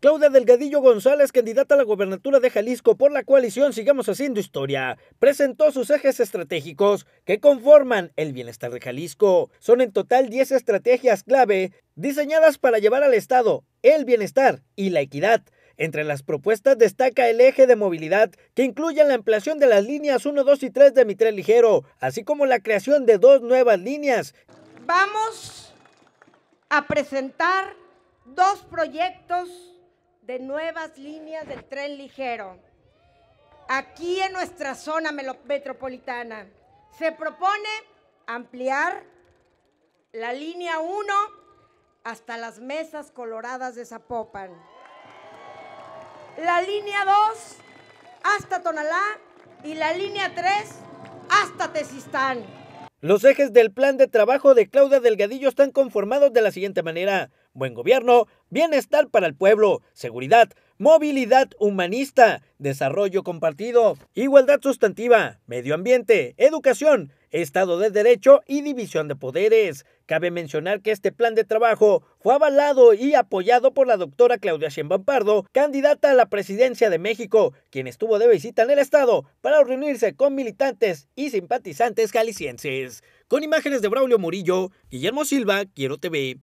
Claudia Delgadillo González, candidata a la gobernatura de Jalisco por la coalición Sigamos Haciendo Historia, presentó sus ejes estratégicos que conforman el bienestar de Jalisco. Son en total 10 estrategias clave diseñadas para llevar al Estado el bienestar y la equidad. Entre las propuestas destaca el eje de movilidad, que incluye la ampliación de las líneas 1, 2 y 3 de Mitre Ligero, así como la creación de dos nuevas líneas. Vamos a presentar dos proyectos de nuevas líneas del tren ligero. Aquí en nuestra zona metropolitana se propone ampliar la línea 1 hasta las mesas coloradas de Zapopan. La línea 2 hasta Tonalá y la línea 3 hasta Tezistán. Los ejes del plan de trabajo de Claudia Delgadillo están conformados de la siguiente manera. Buen gobierno, bienestar para el pueblo, seguridad, movilidad humanista, desarrollo compartido, igualdad sustantiva, medio ambiente, educación, Estado de Derecho y división de poderes. Cabe mencionar que este plan de trabajo fue avalado y apoyado por la doctora Claudia Sheinbaum candidata a la presidencia de México, quien estuvo de visita en el estado para reunirse con militantes y simpatizantes jaliscienses. Con imágenes de Braulio Murillo, Guillermo Silva, Quiero TV.